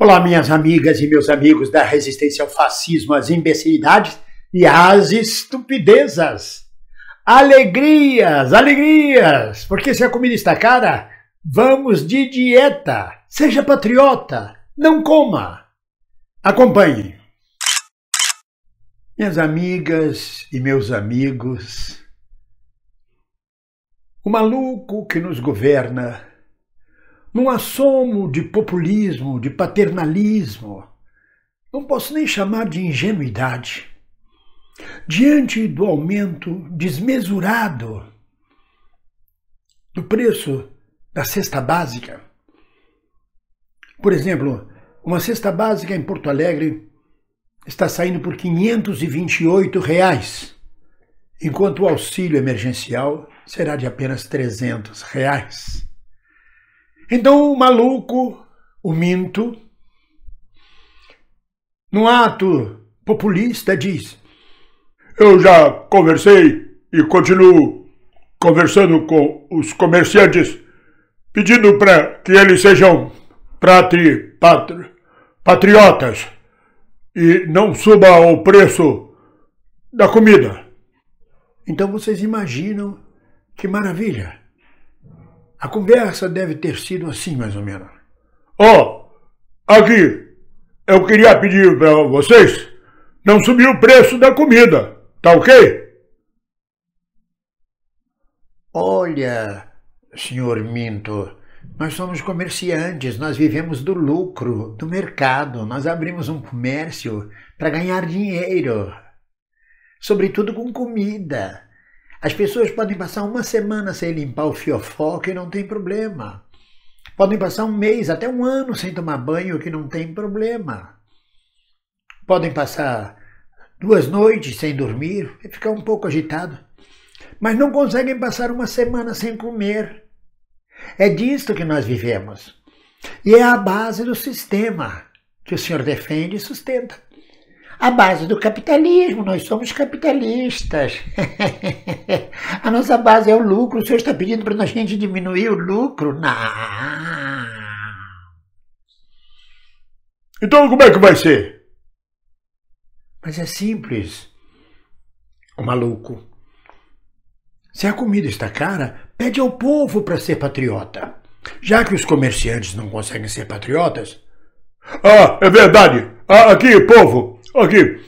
Olá, minhas amigas e meus amigos da resistência ao fascismo, às imbecilidades e às estupidezas. Alegrias, alegrias! Porque se a comida está cara, vamos de dieta. Seja patriota, não coma. Acompanhe. Minhas amigas e meus amigos, o maluco que nos governa num assomo de populismo, de paternalismo, não posso nem chamar de ingenuidade. Diante do aumento desmesurado do preço da cesta básica, por exemplo, uma cesta básica em Porto Alegre está saindo por R$ 528, reais, enquanto o auxílio emergencial será de apenas R$ 300. Reais. Então o maluco, o minto, num ato populista diz: Eu já conversei e continuo conversando com os comerciantes, pedindo para que eles sejam patri, patri, patriotas e não suba o preço da comida. Então vocês imaginam que maravilha! A conversa deve ter sido assim, mais ou menos. Ó, oh, aqui, eu queria pedir para vocês não subir o preço da comida, tá ok? Olha, senhor Minto, nós somos comerciantes, nós vivemos do lucro, do mercado, nós abrimos um comércio para ganhar dinheiro, sobretudo com comida. As pessoas podem passar uma semana sem limpar o fiofó, que não tem problema. Podem passar um mês, até um ano sem tomar banho, que não tem problema. Podem passar duas noites sem dormir, e ficar um pouco agitado. Mas não conseguem passar uma semana sem comer. É disto que nós vivemos. E é a base do sistema que o Senhor defende e sustenta a base do capitalismo, nós somos capitalistas. a nossa base é o lucro, o senhor está pedindo para a gente diminuir o lucro? Não. Então como é que vai ser? Mas é simples, o maluco. Se a comida está cara, pede ao povo para ser patriota. Já que os comerciantes não conseguem ser patriotas. Ah, é verdade! Ah, aqui, povo, Aqui,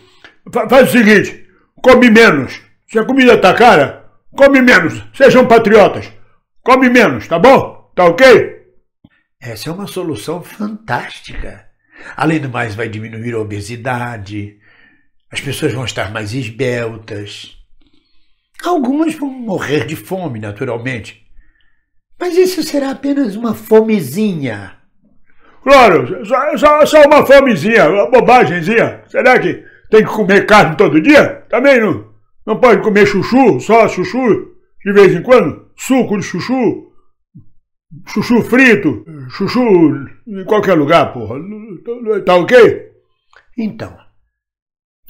faz o seguinte, come menos. Se a comida tá cara, come menos. Sejam patriotas. Come menos, tá bom? Tá ok? Essa é uma solução fantástica. Além do mais, vai diminuir a obesidade, as pessoas vão estar mais esbeltas. Algumas vão morrer de fome, naturalmente. Mas isso será apenas uma fomezinha. Claro, só, só, só uma fomezinha, uma bobagemzinha. Será que tem que comer carne todo dia? Também não. Não pode comer chuchu, só chuchu, de vez em quando? Suco de chuchu, chuchu frito, chuchu em qualquer lugar, porra. É, tá ok? Então,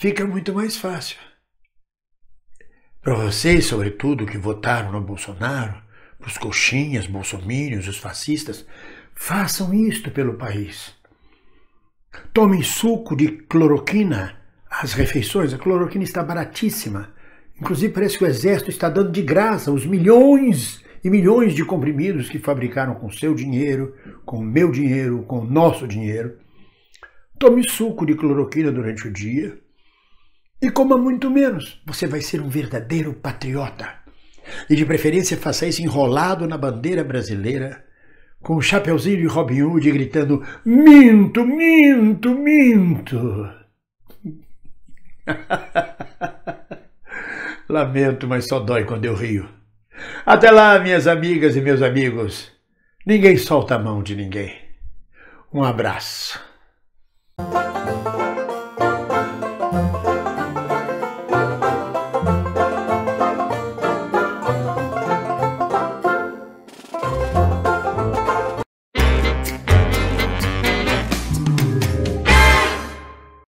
fica muito mais fácil. Para vocês, sobretudo, que votaram no Bolsonaro, para os coxinhas, bolsomínios, os fascistas, Façam isto pelo país. Tomem suco de cloroquina às refeições. A cloroquina está baratíssima. Inclusive, parece que o exército está dando de graça os milhões e milhões de comprimidos que fabricaram com seu dinheiro, com meu dinheiro, com nosso dinheiro. Tome suco de cloroquina durante o dia e coma muito menos. Você vai ser um verdadeiro patriota. E de preferência faça isso enrolado na bandeira brasileira com o chapeuzinho de Robin Hood gritando: Minto, minto, minto! Lamento, mas só dói quando eu rio. Até lá, minhas amigas e meus amigos. Ninguém solta a mão de ninguém. Um abraço.